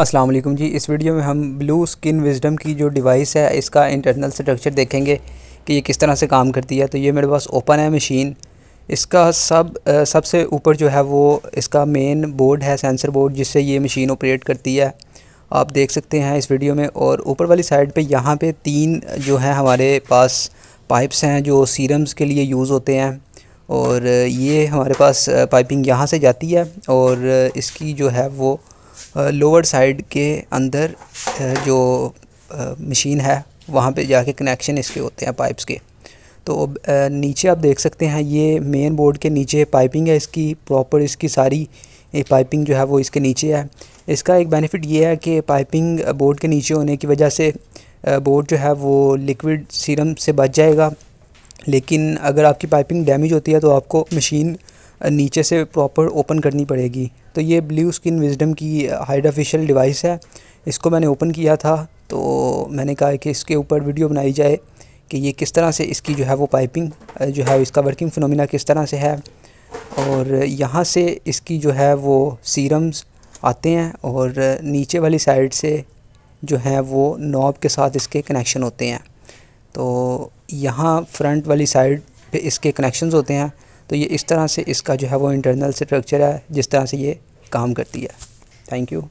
अस्सलाम वालेकुम जी इस वीडियो में हम ब्लू स्किन विजडम की जो डिवाइस है इसका इंटरनल स्ट्रक्चर देखेंगे कि ये किस तरह से काम करती है तो ये मेरे पास ओपन है मशीन इसका सब सबसे ऊपर जो है वो इसका मेन बोर्ड है सेंसर बोर्ड जिससे ये मशीन ऑपरेट करती है आप देख सकते हैं इस वीडियो में और ऊपर वाली साइड पे यहाँ पे तीन जो है हमारे पास पाइप्स हैं जो सीरम्स के लिए यूज़ होते हैं और ये हमारे पास पाइपिंग यहाँ से जाती है और इसकी जो है वो लोअर साइड के अंदर जो मशीन है वहाँ पे जाके कनेक्शन इसके होते हैं पाइप्स के तो नीचे आप देख सकते हैं ये मेन बोर्ड के नीचे पाइपिंग है इसकी प्रॉपर इसकी सारी पाइपिंग जो है वो इसके नीचे है इसका एक बेनिफिट ये है कि पाइपिंग बोर्ड के नीचे होने की वजह से बोर्ड जो है वो लिक्विड सीरम से बच जाएगा लेकिन अगर आपकी पाइपिंग डैमेज होती है तो आपको मशीन नीचे से प्रॉपर ओपन करनी पड़ेगी तो ये ब्लू स्किन विजडम की हाइडाफिशियल डिवाइस है इसको मैंने ओपन किया था तो मैंने कहा कि इसके ऊपर वीडियो बनाई जाए कि ये किस तरह से इसकी जो है वो पाइपिंग जो है इसका वर्किंग फ़िनोमिना किस तरह से है और यहाँ से इसकी जो है वो सीरम्स आते हैं और नीचे वाली साइड से जो है वो नॉब के साथ इसके कनेक्शन होते हैं तो यहाँ फ्रंट वाली साइड पे इसके कनेक्शंस होते हैं तो ये इस तरह से इसका जो है वो इंटरनल स्ट्रक्चर है जिस तरह से ये काम करती है थैंक यू